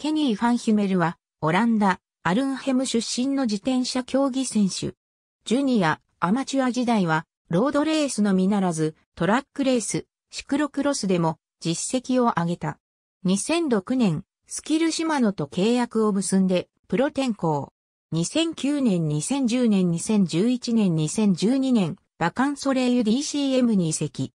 ケニー・ファンヒュメルは、オランダ、アルンヘム出身の自転車競技選手。ジュニア、アマチュア時代は、ロードレースのみならず、トラックレース、シクロクロスでも実績を上げた。2006年、スキルシマノと契約を結んで、プロ転向。2009年、2010年、2011年、2012年、バカンソレイユ DCM に移籍。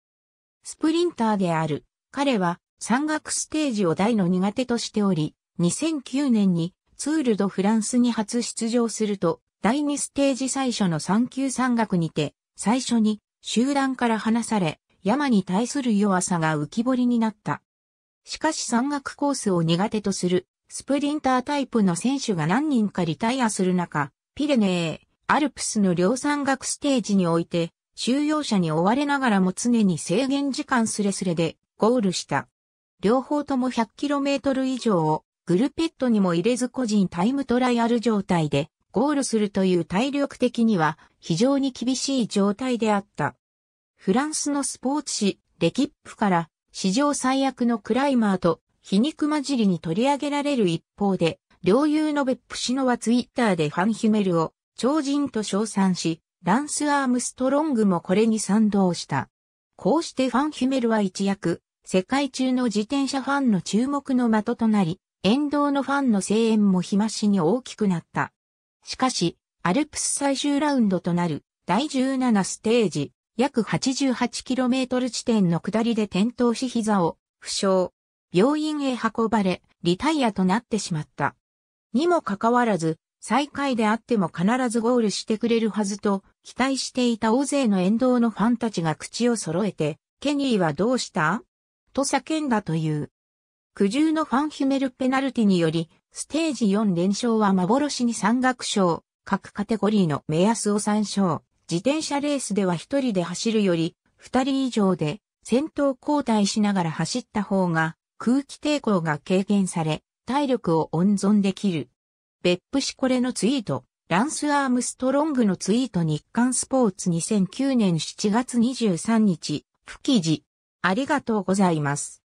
スプリンターである、彼は山岳ステージを大の苦手としており、2009年にツールドフランスに初出場すると、第2ステージ最初の3級山岳にて、最初に集団から離され、山に対する弱さが浮き彫りになった。しかし山岳コースを苦手とするスプリンタータイプの選手が何人かリタイアする中、ピレネー、アルプスの両山岳ステージにおいて、収容者に追われながらも常に制限時間すれすれでゴールした。両方とも 100km 以上をグルペットにも入れず個人タイムトライアル状態でゴールするという体力的には非常に厳しい状態であった。フランスのスポーツ誌、レキップから史上最悪のクライマーと皮肉混じりに取り上げられる一方で、両友の別府シノはツイッターでファンヒュメルを超人と称賛し、ランス・アームストロングもこれに賛同した。こうしてファンヒュメルは一躍、世界中の自転車ファンの注目の的となり、沿道のファンの声援も日増しに大きくなった。しかし、アルプス最終ラウンドとなる第17ステージ、約 88km 地点の下りで転倒し膝を負傷。病院へ運ばれ、リタイアとなってしまった。にもかかわらず、最下位であっても必ずゴールしてくれるはずと、期待していた大勢の沿道のファンたちが口を揃えて、ケニーはどうしたと叫んだという。苦渋のファンヒュメルペナルティにより、ステージ4連勝は幻に山岳賞、各カテゴリーの目安を参照。自転車レースでは一人で走るより、二人以上で先頭交代しながら走った方が空気抵抗が軽減され、体力を温存できる。別府市これのツイート、ランス・アームストロングのツイート日刊スポーツ2009年7月23日、不記事。ありがとうございます。